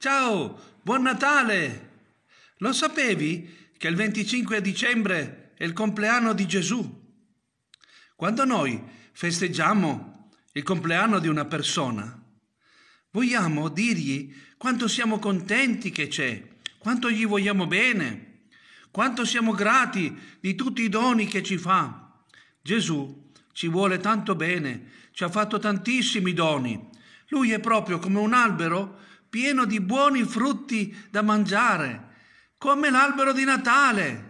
Ciao, buon Natale! Lo sapevi che il 25 dicembre è il compleanno di Gesù? Quando noi festeggiamo il compleanno di una persona, vogliamo dirgli quanto siamo contenti che c'è, quanto gli vogliamo bene, quanto siamo grati di tutti i doni che ci fa. Gesù ci vuole tanto bene, ci ha fatto tantissimi doni. Lui è proprio come un albero pieno di buoni frutti da mangiare, come l'albero di Natale